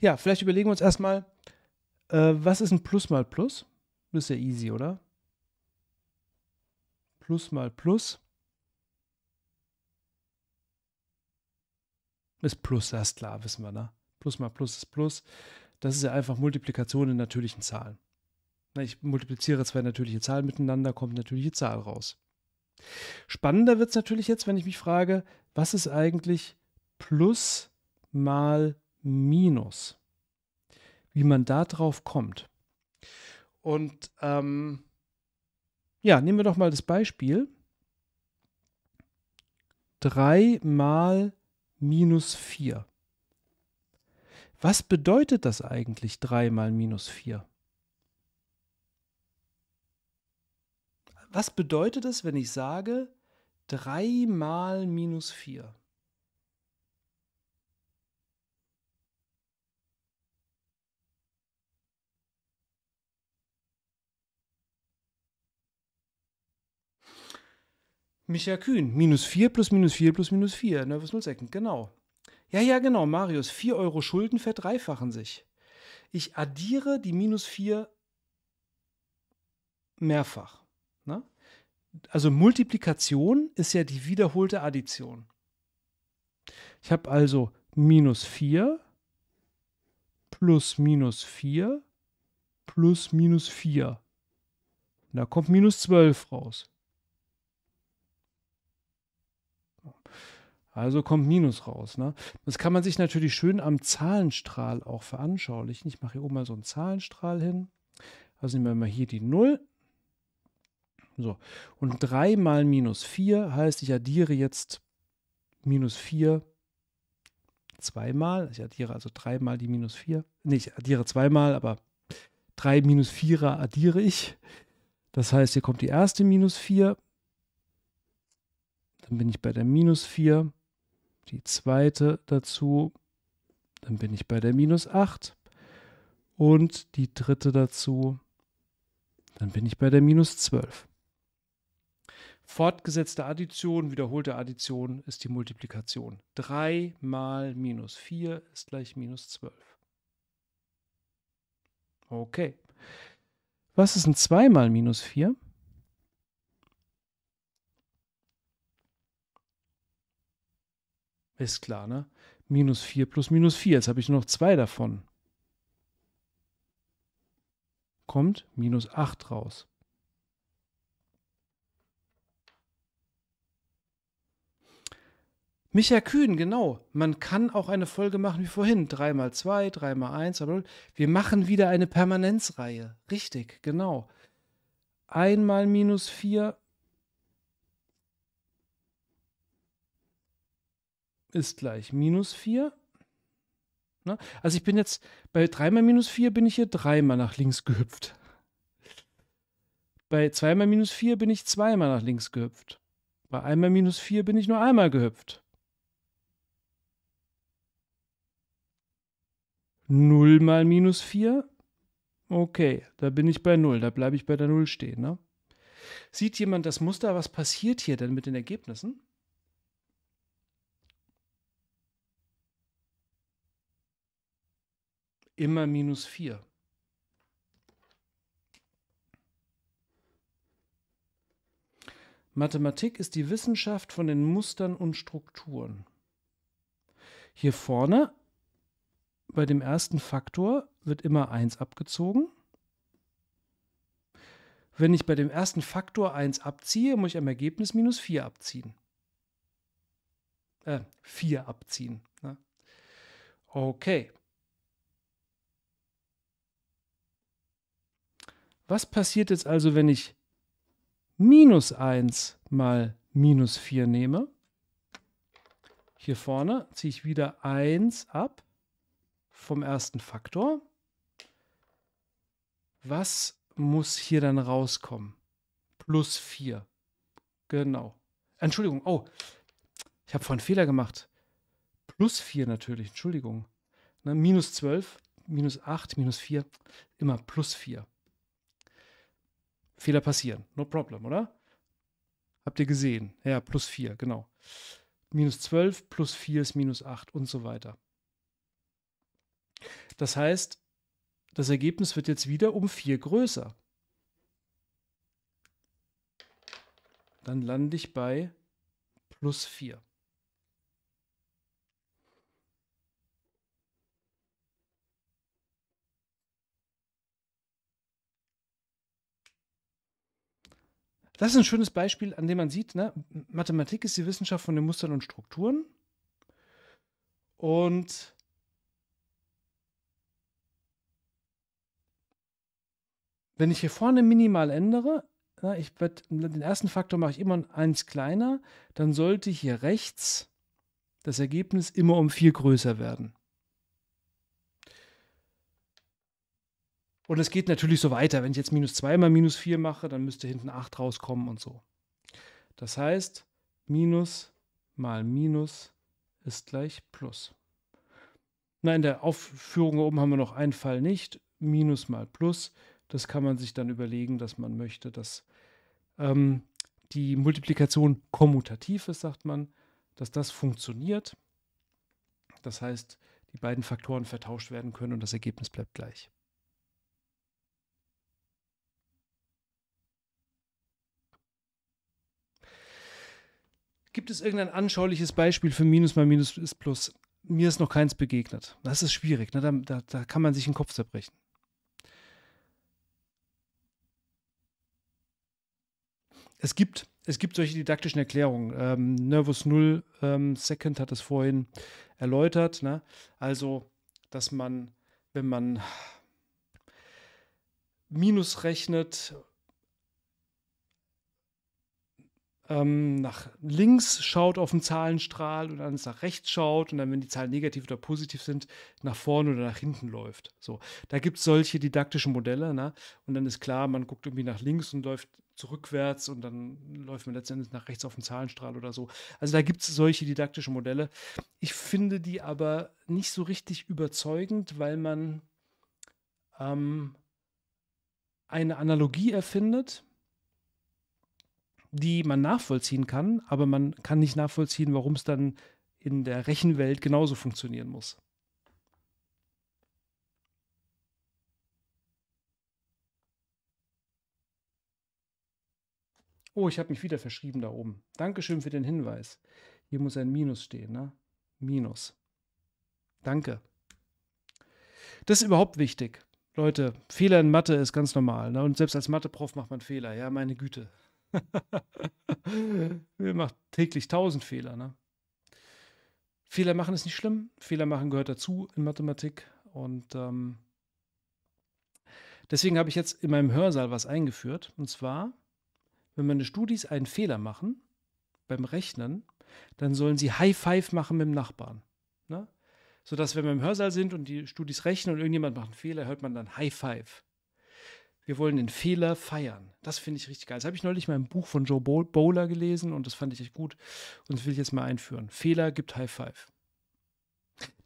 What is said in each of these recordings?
Ja, vielleicht überlegen wir uns erstmal, äh, was ist ein Plus mal Plus? Das ist ja easy, oder? Plus mal Plus ist Plus, das ist klar, wissen wir, ne? Plus mal Plus ist Plus. Das ist ja einfach Multiplikation in natürlichen Zahlen. Ich multipliziere zwei natürliche Zahlen miteinander, kommt eine natürliche Zahl raus. Spannender wird es natürlich jetzt, wenn ich mich frage, was ist eigentlich Plus mal Plus? minus. Wie man da drauf kommt. Und ähm, ja, nehmen wir doch mal das Beispiel. 3 mal minus 4. Was bedeutet das eigentlich 3 mal minus 4? Was bedeutet es, wenn ich sage 3 mal minus 4? Micha Kühn, minus 4 plus minus 4 plus minus 4, Nervous Nullsecken, genau. Ja, ja, genau, Marius, 4 Euro Schulden verdreifachen sich. Ich addiere die minus 4 mehrfach. Ne? Also Multiplikation ist ja die wiederholte Addition. Ich habe also minus 4 plus minus 4 plus minus 4. da kommt minus 12 raus. Also kommt Minus raus. Ne? Das kann man sich natürlich schön am Zahlenstrahl auch veranschaulichen. Ich mache hier oben mal so einen Zahlenstrahl hin. Also nehmen wir mal hier die 0. So, und 3 mal minus 4 heißt, ich addiere jetzt minus 4 zweimal. Ich addiere also 3 mal die minus 4. Nee, ich addiere zweimal, aber 3 minus 4er addiere ich. Das heißt, hier kommt die erste minus 4. Dann bin ich bei der minus 4 die zweite dazu, dann bin ich bei der minus 8 und die dritte dazu, dann bin ich bei der minus 12. Fortgesetzte Addition, wiederholte Addition ist die Multiplikation. 3 mal minus 4 ist gleich minus 12. Okay. Was ist ein 2 mal minus 4? Ist klar, ne? Minus 4 plus minus 4. Jetzt habe ich nur noch zwei davon. Kommt minus 8 raus. Micha Kühn, genau. Man kann auch eine Folge machen wie vorhin. 3 mal 2, 3 mal 1. Wir machen wieder eine Permanenzreihe. Richtig, genau. 1 mal minus 4, ist gleich minus 4. Na? Ne? Also ich bin jetzt bei 3 mal minus 4 bin ich hier dreimal nach links gehüpft. Bei 2 mal minus 4 bin ich 2 mal nach links gehüpft. Bei 1 mal minus 4 bin ich nur einmal gehüpft. 0 mal minus 4. Okay, da bin ich bei 0, da bleibe ich bei der 0 stehen. Ne? Sieht jemand das Muster, was passiert hier denn mit den Ergebnissen? immer minus 4. Mathematik ist die Wissenschaft von den Mustern und Strukturen. Hier vorne bei dem ersten Faktor wird immer 1 abgezogen. Wenn ich bei dem ersten Faktor 1 abziehe, muss ich am Ergebnis minus 4 abziehen. Äh, 4 abziehen. Ne? Okay. Was passiert jetzt also, wenn ich minus 1 mal minus 4 nehme? Hier vorne ziehe ich wieder 1 ab vom ersten Faktor. Was muss hier dann rauskommen? Plus 4. Genau. Entschuldigung, oh, ich habe vorhin Fehler gemacht. Plus 4 natürlich, Entschuldigung. Ne, minus 12, minus 8, minus 4, immer plus 4. Fehler passieren. No problem, oder? Habt ihr gesehen? Ja, plus 4, genau. Minus 12, plus 4 ist minus 8 und so weiter. Das heißt, das Ergebnis wird jetzt wieder um 4 größer. Dann lande ich bei plus 4. Das ist ein schönes Beispiel, an dem man sieht, ne? Mathematik ist die Wissenschaft von den Mustern und Strukturen. Und wenn ich hier vorne minimal ändere, na, ne, ich werd, den ersten Faktor mache ich immer eins kleiner, dann sollte hier rechts das Ergebnis immer um viel größer werden. Und es geht natürlich so weiter. Wenn ich jetzt minus 2 mal minus 4 mache, dann müsste hinten 8 rauskommen und so. Das heißt, minus mal minus ist gleich plus. Na, in der Aufführung oben haben wir noch einen Fall nicht. Minus mal plus. Das kann man sich dann überlegen, dass man möchte, dass ähm, die Multiplikation kommutativ ist, sagt man, dass das funktioniert. Das heißt, die beiden Faktoren vertauscht werden können und das Ergebnis bleibt gleich. Gibt es irgendein anschauliches Beispiel für Minus mal Minus ist Plus? Mir ist noch keins begegnet. Das ist schwierig, ne? da, da, da kann man sich den Kopf zerbrechen. Es gibt, es gibt solche didaktischen Erklärungen. Ähm, Nervous Null ähm, Second hat es vorhin erläutert. Ne? Also, dass man, wenn man Minus rechnet ähm, nach links schaut auf den Zahlenstrahl und dann nach rechts schaut und dann, wenn die Zahlen negativ oder positiv sind, nach vorne oder nach hinten läuft. So, da gibt es solche didaktischen Modelle, ne? Und dann ist klar, man guckt irgendwie nach links und läuft zurückwärts und dann läuft man letztendlich nach rechts auf den Zahlenstrahl oder so. Also da gibt es solche didaktischen Modelle. Ich finde die aber nicht so richtig überzeugend, weil man ähm, eine Analogie erfindet die man nachvollziehen kann, aber man kann nicht nachvollziehen, warum es dann in der Rechenwelt genauso funktionieren muss. Oh, ich habe mich wieder verschrieben da oben. Dankeschön für den Hinweis. Hier muss ein Minus stehen, ne? Minus. Danke. Das ist überhaupt wichtig. Leute, Fehler in Mathe ist ganz normal. Ne? Und selbst als Mathe-Prof macht man Fehler. Ja, meine Güte. Wir machen täglich tausend Fehler. Ne? Fehler machen ist nicht schlimm. Fehler machen gehört dazu in Mathematik. Und ähm, deswegen habe ich jetzt in meinem Hörsaal was eingeführt. Und zwar, wenn meine Studis einen Fehler machen beim Rechnen, dann sollen sie High Five machen mit dem Nachbarn. Ne? Sodass, wenn wir im Hörsaal sind und die Studis rechnen und irgendjemand macht einen Fehler, hört man dann High Five wir wollen den Fehler feiern. Das finde ich richtig geil. Das habe ich neulich mal im Buch von Joe Bowler gelesen und das fand ich echt gut. Und das will ich jetzt mal einführen. Fehler gibt High Five.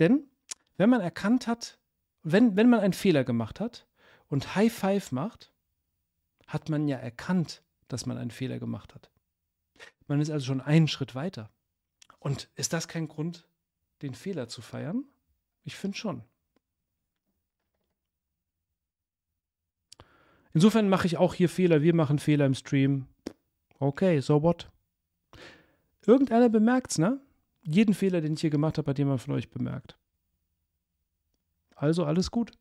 Denn wenn man erkannt hat, wenn, wenn man einen Fehler gemacht hat und High Five macht, hat man ja erkannt, dass man einen Fehler gemacht hat. Man ist also schon einen Schritt weiter. Und ist das kein Grund, den Fehler zu feiern? Ich finde schon. Insofern mache ich auch hier Fehler. Wir machen Fehler im Stream. Okay, so what? Irgendeiner bemerkt's, ne? Jeden Fehler, den ich hier gemacht habe, hat jemand von euch bemerkt. Also alles gut.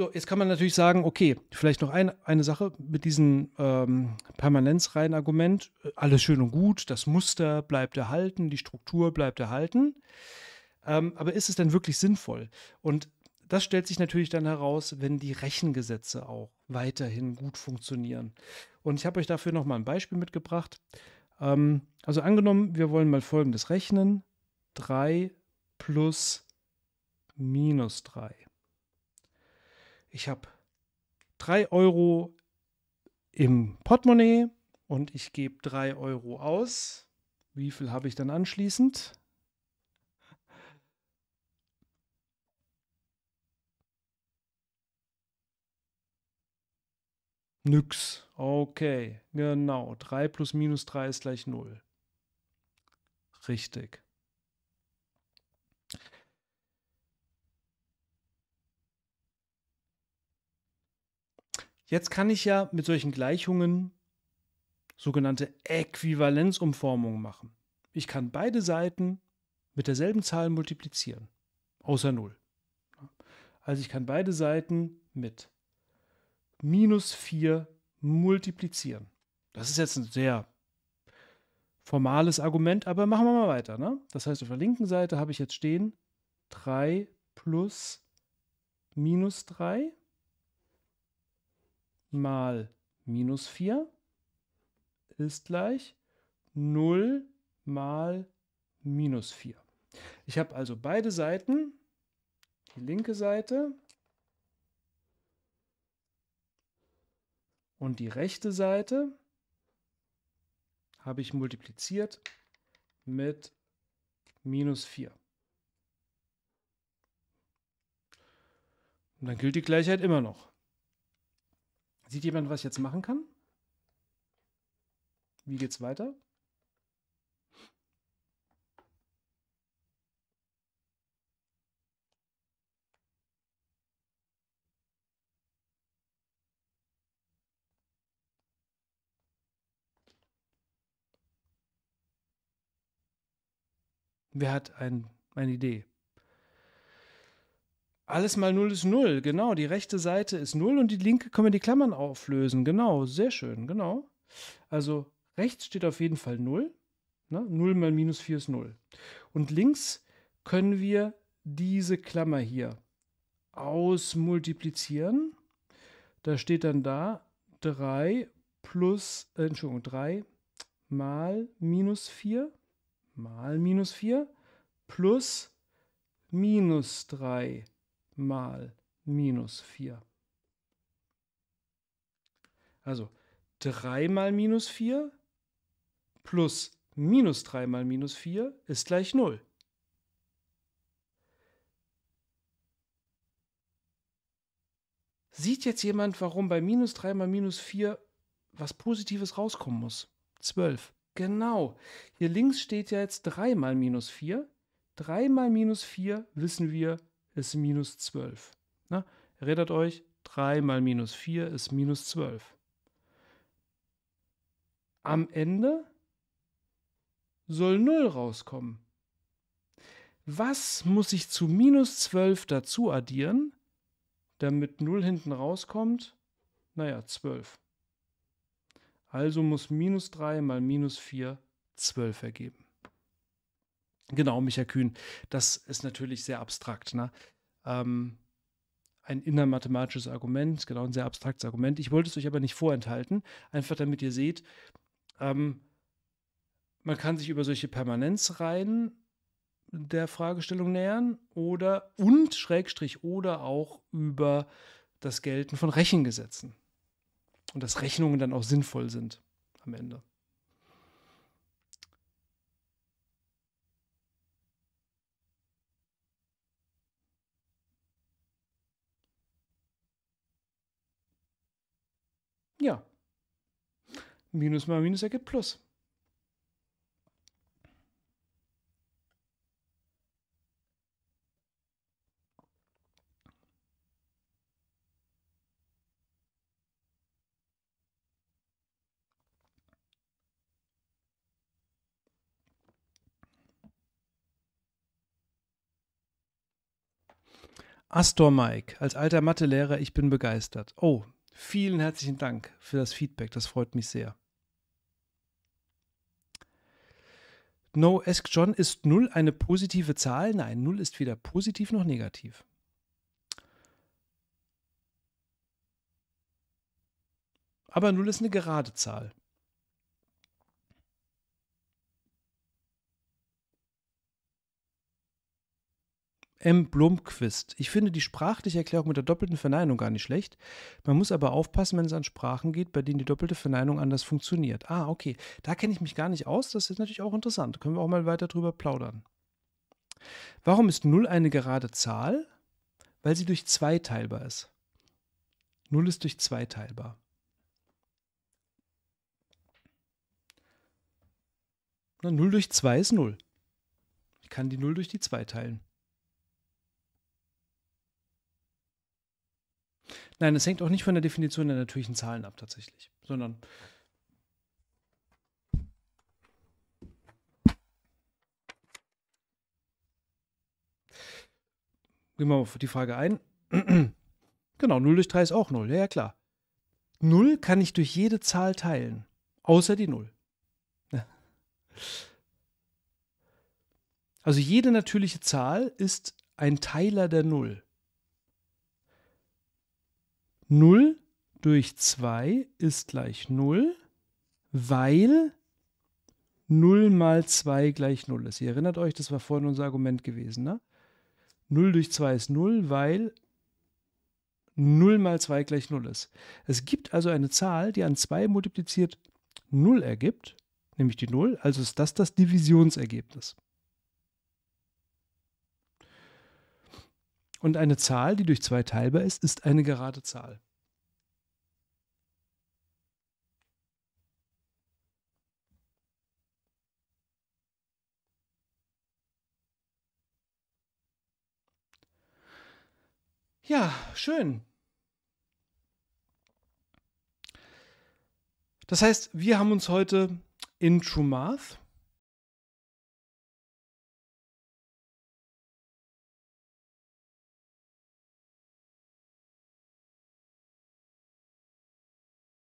So, jetzt kann man natürlich sagen, okay, vielleicht noch ein, eine Sache mit diesem ähm, Permanenzreihenargument. Alles schön und gut, das Muster bleibt erhalten, die Struktur bleibt erhalten. Ähm, aber ist es denn wirklich sinnvoll? Und das stellt sich natürlich dann heraus, wenn die Rechengesetze auch weiterhin gut funktionieren. Und ich habe euch dafür nochmal ein Beispiel mitgebracht. Ähm, also angenommen, wir wollen mal Folgendes rechnen. 3 plus minus 3 ich habe 3 Euro im Portemonnaie und ich gebe 3 Euro aus. Wie viel habe ich dann anschließend? Nix. Okay, genau. 3 plus minus 3 ist gleich 0. Richtig. Jetzt kann ich ja mit solchen Gleichungen sogenannte Äquivalenzumformungen machen. Ich kann beide Seiten mit derselben Zahl multiplizieren, außer 0. Also ich kann beide Seiten mit minus 4 multiplizieren. Das ist jetzt ein sehr formales Argument, aber machen wir mal weiter. Ne? Das heißt, auf der linken Seite habe ich jetzt stehen 3 plus minus 3 mal minus 4 ist gleich 0 mal minus 4. Ich habe also beide Seiten, die linke Seite und die rechte Seite, habe ich multipliziert mit minus 4. Und dann gilt die Gleichheit immer noch. Sieht jemand, was ich jetzt machen kann? Wie geht's weiter? Wer hat ein, eine Idee? Alles mal 0 ist 0, genau. Die rechte Seite ist 0 und die linke können wir die Klammern auflösen. Genau, sehr schön, genau. Also rechts steht auf jeden Fall 0. Ne? 0 mal minus 4 ist 0. Und links können wir diese Klammer hier ausmultiplizieren. Da steht dann da 3 plus, äh, Entschuldigung, 3 mal minus 4 mal minus 4 plus minus 3 mal minus 4. Also 3 mal minus 4 plus minus 3 mal minus 4 ist gleich 0. Sieht jetzt jemand, warum bei minus 3 mal minus 4 was Positives rauskommen muss? 12. Genau. Hier links steht ja jetzt 3 mal minus 4. 3 mal minus 4 wissen wir ist minus 12. Na, ne? erinnert euch, 3 mal minus 4 ist minus 12. Am Ende soll 0 rauskommen. Was muss ich zu minus 12 dazu addieren, damit 0 hinten rauskommt? Naja, 12. Also muss minus 3 mal minus 4 12 ergeben. Genau, Micha Kühn. Das ist natürlich sehr abstrakt. Ne? Ähm, ein innermathematisches Argument, genau ein sehr abstraktes Argument. Ich wollte es euch aber nicht vorenthalten, einfach damit ihr seht, ähm, man kann sich über solche Permanenzreihen der Fragestellung nähern oder und Schrägstrich oder auch über das Gelten von Rechengesetzen und dass Rechnungen dann auch sinnvoll sind am Ende. Ja. Minus mal Minus ergibt Plus. Astor Mike, als alter Mathelehrer, ich bin begeistert. Oh, Vielen herzlichen Dank für das Feedback, das freut mich sehr. No Ask John, ist 0 eine positive Zahl? Nein, 0 ist weder positiv noch negativ. Aber 0 ist eine gerade Zahl. M. Blomquist. Ich finde die sprachliche Erklärung mit der doppelten Verneinung gar nicht schlecht. Man muss aber aufpassen, wenn es an Sprachen geht, bei denen die doppelte Verneinung anders funktioniert. Ah, okay. Da kenne ich mich gar nicht aus. Das ist natürlich auch interessant. können wir auch mal weiter drüber plaudern. Warum ist 0 eine gerade Zahl? Weil sie durch 2 teilbar ist. 0 ist durch 2 teilbar. Na, 0 durch 2 ist 0. Ich kann die 0 durch die 2 teilen. Nein, das hängt auch nicht von der Definition der natürlichen Zahlen ab tatsächlich, sondern gehen wir auf die Frage ein. genau, 0 durch 3 ist auch 0, ja, ja klar. 0 kann ich durch jede Zahl teilen, außer die 0. Also jede natürliche Zahl ist ein Teiler der 0. 0 durch 2 ist gleich 0, weil 0 mal 2 gleich 0 ist. Ihr erinnert euch, das war vorhin unser Argument gewesen. Ne? 0 durch 2 ist 0, weil 0 mal 2 gleich 0 ist. Es gibt also eine Zahl, die an 2 multipliziert 0 ergibt, nämlich die 0, also ist das das Divisionsergebnis. Und eine Zahl, die durch zwei teilbar ist, ist eine gerade Zahl. Ja, schön. Das heißt, wir haben uns heute in True Math